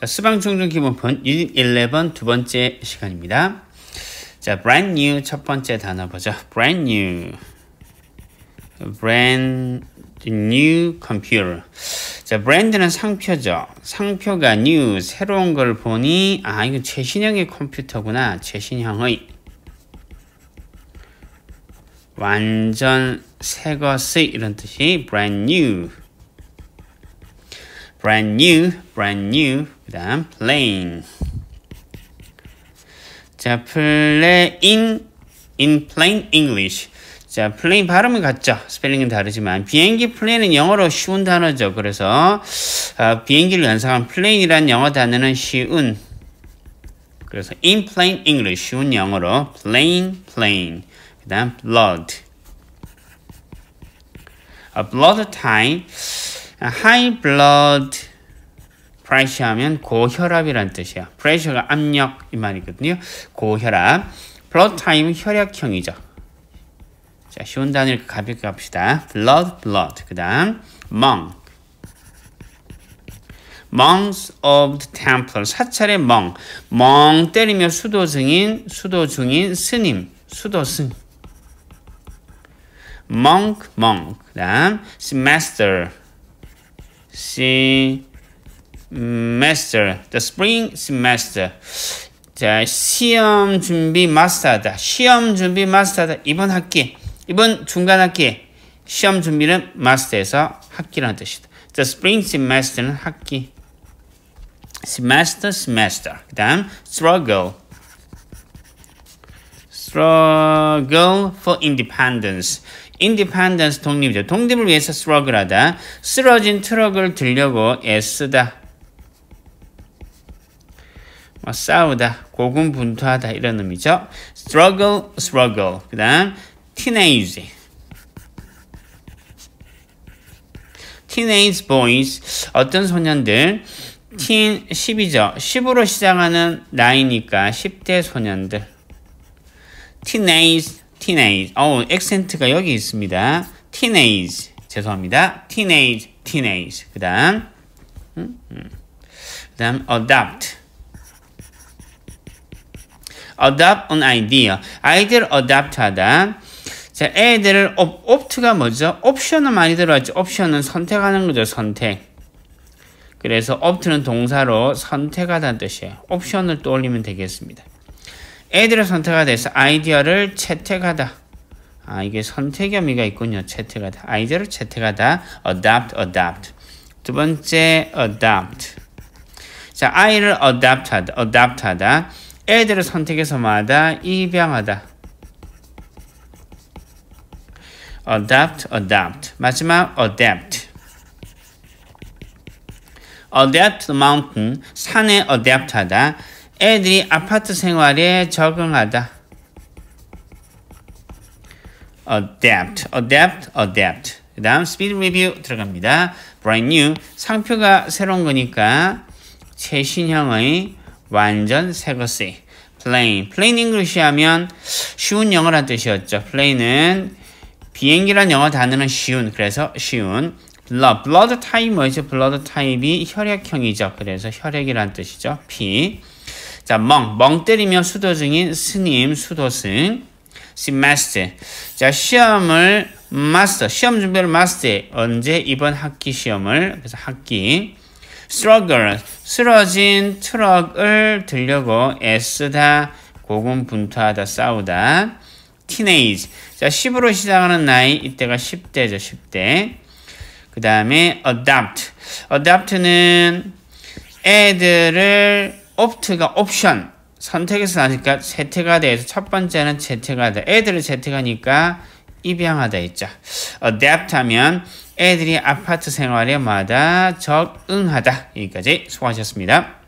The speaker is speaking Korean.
자, 수방충전 기본편 유11두 번째 시간입니다. 자, brand new 첫 번째 단어 보죠. brand new. brand new computer. 자, brand는 상표죠. 상표가 new, 새로운 걸 보니, 아, 이거 최신형의 컴퓨터구나. 최신형의. 완전 새 것의 이런 뜻이 brand new. brand new, brand new, 그 다음 playing 자 playing in plain English 자, 플레인 발음은 같죠. 스펠링은 다르지만 비행기 플레인은 영어로 쉬운 단어죠. 그래서 어, 비행기를 연상한 플레인이라 영어 단어는 쉬운. 그래서 in plain English 쉬운 영어로 plain plain. 그다음 blood. A blood type. high blood pressure 하면 고혈압이란 뜻이야. pressure가 압력 이 말이거든요. 고혈압. blood time 혈액형이죠. 자, 쉬운 단위를 가볍게 합시다. blood, blood. 그 다음, monk. monks of the temple. 사찰의 멍. 멍 때리며 수도 중인, 수도 중인 스님. 수도 스님. monk, monk. 그 다음, semester. s master, the spring semester. 자, 시험 준비 마스터다. 시험 준비 마스터다. 이번 학기, 이번 중간 학기. 시험 준비는 마스터에서 학기라는 뜻이다. The spring semester는 학기. semester, semester. 그 다음, struggle. struggle for independence. independence 독립이죠. 독립을 위해서 struggle하다. 쓰러진 트럭을 들려고 애쓰다. 싸우다, 고군분투하다 이런 의미죠. struggle, struggle. 그 다음 teenage. teenage boys 어떤 소년들 teen 10이죠. 10으로 시작하는 나이니까 10대 소년들 teenage, teenage. 어우, 액센트가 여기 있습니다. teenage. 죄송합니다. teenage, teenage. 그 다음 음, 음. 그 다음 adopt. adopt an idea. 아이디어를 adopt 하다. 자, 애들을 opt가 뭐죠? 옵션은 많이 들어왔죠. 옵션은 선택하는 거죠. 선택. 그래서 opt는 동사로 선택하다는 뜻이에요. 옵션을 떠올리면 되겠습니다. 애들을 선택하다에서 아이디어를 채택하다. 아, 이게 선택 의미가 있군요. 채택하다. 아이디어를 채택하다. adopt, adopt. 두 번째, adopt. 자, 아이를 adopt 하다. adopt 하다. 애들을 선택해서마다 입양하다. adopt, adopt. 마지막 adapt. adapt the mountain. 산에 adapt 하다. 애들이 아파트 생활에 적응하다. adapt, adapt, adapt. 그 다음 speed review 들어갑니다. brand new. 상표가 새로운 거니까 최신형의 완전 새 것이 plain. plain English 하면 쉬운 영어란 뜻이었죠. plain은 비행기란 영어 단어는 쉬운. 그래서 쉬운. blood. blood type 뭐죠? blood type이 혈액형이죠. 그래서 혈액이란 뜻이죠. 피. 자, 멍. 멍 때리면 수도중인 스님, 수도승. semester. 자, 시험을 master. 시험 준비를 master. 언제 이번 학기 시험을. 그래서 학기. struggle. 쓰러진 트럭을 들려고 애쓰다 고군분투하다 싸우다 teenage 자 10으로 시작하는 나이 이때가 10대죠 10대 그 다음에 adopt adopt는 애들을 opt가 옵션 선택해서 나니까 재테가 돼서 첫 번째는 채택가돼 애들을 채택하니까 입양하다 있죠. adapt 하면 애들이 아파트 생활에 마다 적응하다. 여기까지 수고하셨습니다.